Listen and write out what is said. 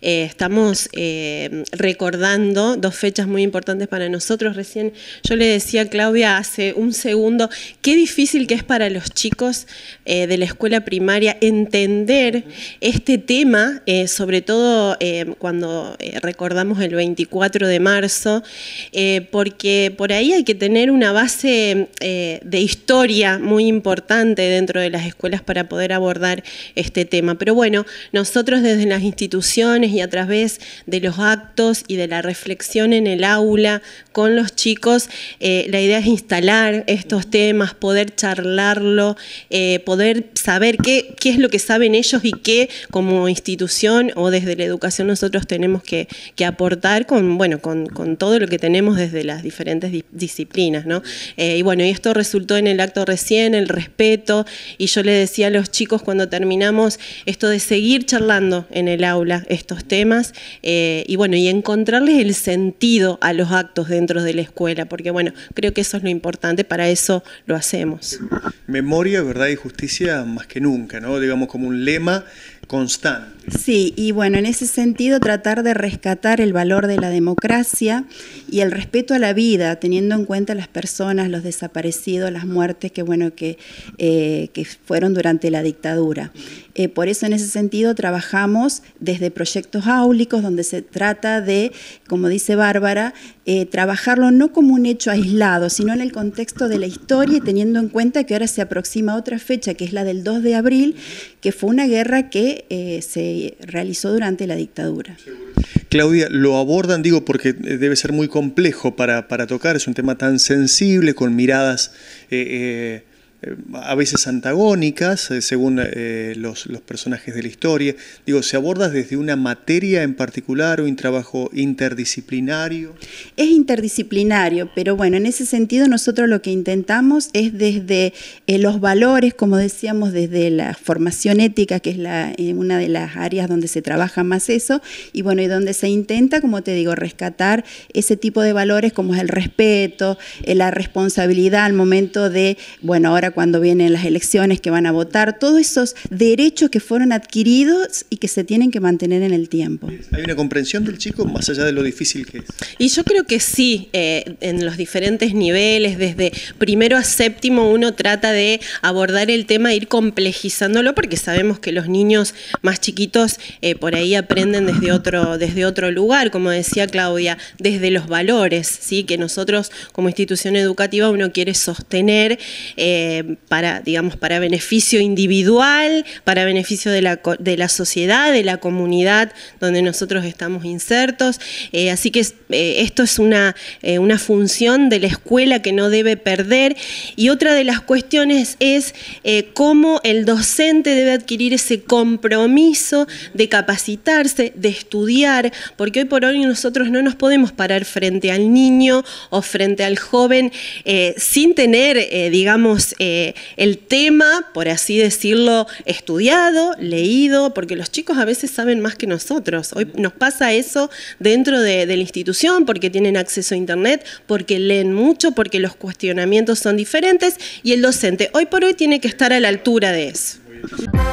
Eh, estamos eh, recordando dos fechas muy importantes para nosotros. Recién yo le decía a Claudia hace un segundo, qué difícil que es para los chicos eh, de la escuela primaria entender este tema, sobre todo cuando recordamos el 24 de marzo, porque por ahí hay que tener una base de historia muy importante dentro de las escuelas para poder abordar este tema. Pero bueno, nosotros desde las instituciones, y a través de los actos y de la reflexión en el aula con los chicos, eh, la idea es instalar estos temas, poder charlarlo, eh, poder saber qué, qué es lo que saben ellos y qué como institución o desde la educación nosotros tenemos que, aportar con, bueno, con, todo lo que tenemos desde las diferentes disciplinas. Eh, y bueno, y esto resultó en el acto recién, el respeto, y yo le decía a los chicos cuando terminamos esto de seguir charlando en el aula estos temas eh, y bueno, y encontrarles el sentido a los actos dentro de la escuela, porque bueno, creo que eso es lo importante, para eso lo hacemos. Memoria, verdad y justicia más que nunca, ¿no? Digamos como un lema constante. Sí, y bueno, en ese sentido tratar de rescatar el valor de la democracia y el respeto a la vida, teniendo en cuenta las personas, los desaparecidos, las muertes que bueno que, eh, fueron durante la dictadura. Eh, por eso en ese sentido trabajamos desde proyectos áulicos donde se trata de, como dice Bárbara, eh, trabajarlo no como un hecho aislado, sino en el contexto de la historia y teniendo en cuenta que ahora se aproxima otra fecha, que es la del 2 de abril, que fue una guerra que eh, se realizó durante la dictadura. Claudia, lo abordan, digo, porque eh, debe ser muy complejo para, para tocar, es un tema tan sensible, con miradas eh, a veces antagónicas, eh, según eh, los, personajes de la historia. Digo, ¿se aborda desde una materia en particular o un trabajo interdisciplinario? Es interdisciplinario, pero bueno, en ese sentido nosotros lo que intentamos es desde eh, los valores, como decíamos, desde la formación ética, que es una de las áreas donde se trabaja más eso, y bueno, y donde se intenta, como te digo, rescatar ese tipo de valores como es el respeto, la responsabilidad al momento de, bueno, ahora cuando vienen las elecciones, que van a votar, todos esos derechos que fueron adquiridos y que se tienen que mantener en el tiempo. ¿Hay una comprensión del chico más allá de lo difícil que es? Y yo creo que sí, eh, en los diferentes niveles, desde primero a séptimo uno trata de abordar el tema, ir complejizándolo, porque sabemos que los niños más chiquitos eh, por ahí aprenden desde otro, desde otro lugar, como decía Claudia, desde los valores, ¿sí? que nosotros como institución educativa uno quiere sostener. Eh, para, digamos, para beneficio individual, para beneficio de la, de la sociedad, de la comunidad donde nosotros estamos insertos. Eh, así que eh, esto es una, eh, una función de la escuela que no debe perder. Y otra de las cuestiones es cómo el docente debe adquirir ese compromiso de capacitarse, de estudiar, porque hoy por hoy nosotros no nos podemos parar frente al niño o frente al joven sin tener, digamos, eh, el tema, por así decirlo, estudiado, leído, porque los chicos a veces saben más que nosotros. Hoy nos pasa eso dentro de, de la institución, porque tienen acceso a Internet, porque leen mucho, porque los cuestionamientos son diferentes y el docente hoy por hoy tiene que estar a la altura de eso.